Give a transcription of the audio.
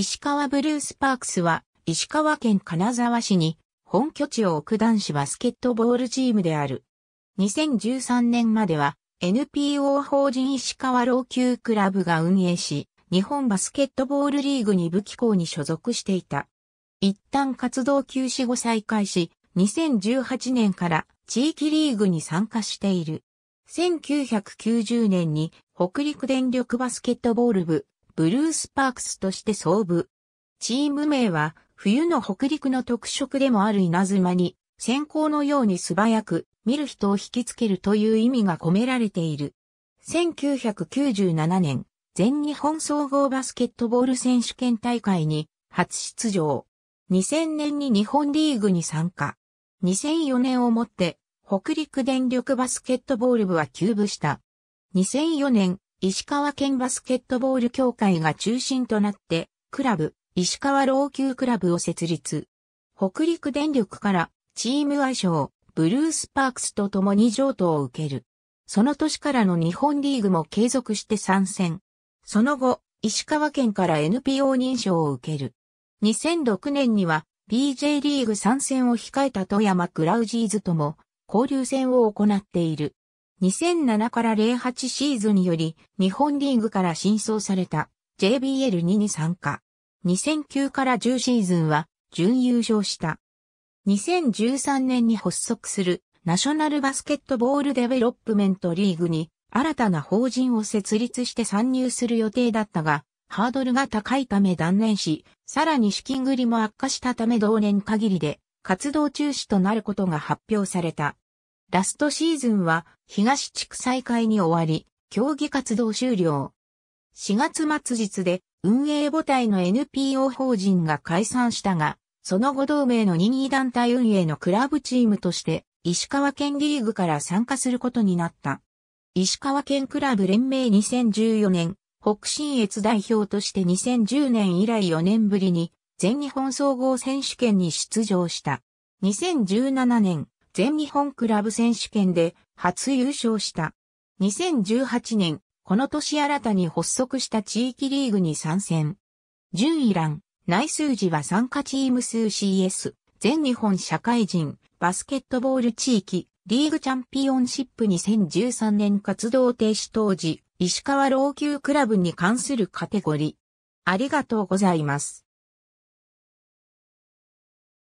石川ブルースパークスは、石川県金沢市に、本拠地を置く男子バスケットボールチームである。2013年までは、NPO 法人石川老朽クラブが運営し、日本バスケットボールリーグに武器校に所属していた。一旦活動休止後再開し、2018年から地域リーグに参加している。1990年に北陸電力バスケットボール部ブルース・パークスとして創部。チーム名は、冬の北陸の特色でもある稲妻に、先行のように素早く、見る人を引きつけるという意味が込められている。1997年、全日本総合バスケットボール選手権大会に初出場。2000年に日本リーグに参加。2004年をもって北陸電力バスケットボール部は休部した。2004年石川県バスケットボール協会が中心となって、クラブ、石川老朽クラブを設立。北陸電力からチーム愛称、ブルースパークスと共に譲渡を受ける。その年からの日本リーグも継続して参戦。その後、石川県から NPO 認証を受ける。2006年には BJ リーグ参戦を控えた富山クラウジーズとも交流戦を行っている。2007から08シーズンにより日本リーグから新装された JBL2 に参加。2009から10シーズンは準優勝した。2013年に発足するナショナルバスケットボールデベロップメントリーグに新たな法人を設立して参入する予定だったが、ハードルが高いため断念し、さらに資金繰りも悪化したため同年限りで活動中止となることが発表された。ラストシーズンは東地区再開に終わり、競技活動終了。4月末日で運営母体の NPO 法人が解散したが、その後同盟の任意団体運営のクラブチームとして、石川県リーグから参加することになった。石川県クラブ連盟2014年、北信越代表として2010年以来4年ぶりに、全日本総合選手権に出場した。2017年、全日本クラブ選手権で初優勝した。2018年、この年新たに発足した地域リーグに参戦。順位欄、内数字は参加チーム数 CS、全日本社会人、バスケットボール地域、リーグチャンピオンシップ2013年活動停止当時、石川老朽クラブに関するカテゴリー。ありがとうございます。